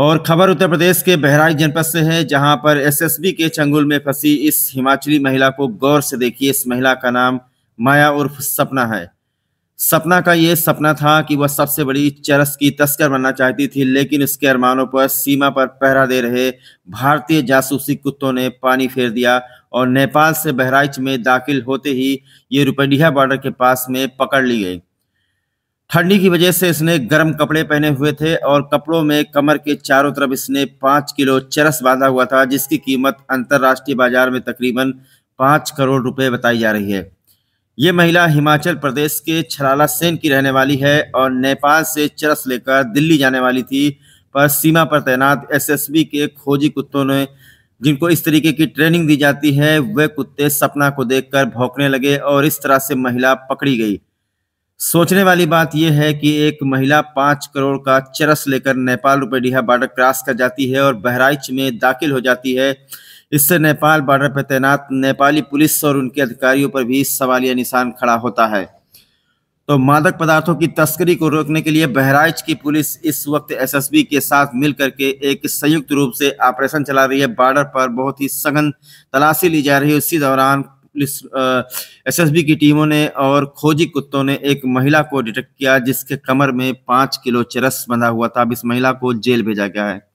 और खबर उत्तर प्रदेश के बहराइच जनपद से है जहां पर एसएसबी के चंगुल में फंसी इस हिमाचली महिला को गौर से देखिए इस महिला का नाम माया उर्फ सपना है सपना का ये सपना था कि वह सबसे बड़ी चरस की तस्कर बनना चाहती थी लेकिन उसके अरमानों पर सीमा पर पहरा दे रहे भारतीय जासूसी कुत्तों ने पानी फेर दिया और नेपाल से बहराइच में दाखिल होते ही ये रुपंडिया बॉर्डर के पास में पकड़ ली गई ठंडी की वजह से इसने गर्म कपड़े पहने हुए थे और कपड़ों में कमर के चारों तरफ इसने पाँच किलो चरस बांधा हुआ था जिसकी कीमत अंतर्राष्ट्रीय बाजार में तकरीबन पाँच करोड़ रुपए बताई जा रही है ये महिला हिमाचल प्रदेश के छलाला सेन की रहने वाली है और नेपाल से चरस लेकर दिल्ली जाने वाली थी पर सीमा पर तैनात एसएसबी के खोजी कुत्तों ने जिनको इस तरीके की ट्रेनिंग दी जाती है वे कुत्ते सपना को देखकर भौंकने लगे और इस तरह से महिला पकड़ी गई सोचने वाली बात यह है कि एक महिला पांच करोड़ का चरस लेकर नेपाल रुपेडीहा बॉर्डर क्रॉस कर जाती है और बहराइच में दाखिल हो जाती है इससे नेपाल बॉर्डर पर तैनात नेपाली पुलिस और उनके अधिकारियों पर भी सवालिया निशान खड़ा होता है तो मादक पदार्थों की तस्करी को रोकने के लिए बहराइच की पुलिस इस वक्त एसएसबी के साथ मिलकर के एक संयुक्त रूप से ऑपरेशन चला रही है बॉर्डर पर बहुत ही सघन तलाशी ली जा रही है उसी दौरान पुलिस एसएसबी की टीमों ने और खोजी कुत्तों ने एक महिला को डिटेक्ट किया जिसके कमर में पांच किलो चरस बंधा हुआ था अब इस महिला को जेल भेजा गया है